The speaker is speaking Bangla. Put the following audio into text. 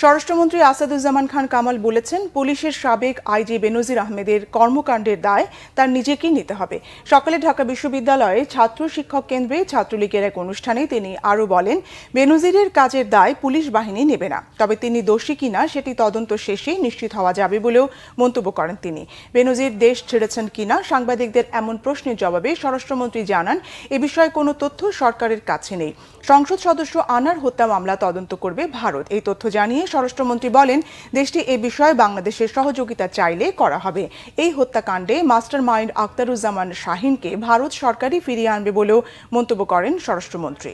স্বরাষ্ট্রমন্ত্রী আসাদুজ্জামান খান কামাল বলেছেন পুলিশের সাবেক আইজি বেনজির আহমেদের কর্মকাণ্ডের দায় তার নিজেকেই নিতে হবে সকালে ঢাকা বিশ্ববিদ্যালয়ে ছাত্র শিক্ষক কেন্দ্রে ছাত্রলীগের এক অনুষ্ঠানে তিনি আরও বলেন বেনজিরের কাজের দায় পুলিশ বাহিনী নেবে না তবে তিনি দোষী কিনা সেটি তদন্ত শেষে নিশ্চিত হওয়া যাবে বলেও মন্তব্য করেন তিনি বেনজির দেশ ছেড়েছেন কিনা সাংবাদিকদের এমন প্রশ্নের জবাবে স্বরাষ্ট্রমন্ত্রী জানান এ বিষয়ে কোনো তথ্য সরকারের কাছে নেই সংসদ সদস্য আনার হত্যা মামলা তদন্ত করবে ভারত এই তথ্য জানিয়ে নিয়ে স্বরাষ্ট্রমন্ত্রী বলেন দেশটি এ বিষয়ে বাংলাদেশের সহযোগিতা চাইলে করা হবে এই হত্যাকাণ্ডে মাস্টার মাইন্ড আখতারুজ্জামান শাহিনকে ভারত সরকারই ফিরিয়ে আনবে বলেও মন্তব্য করেন স্বরাষ্ট্রমন্ত্রী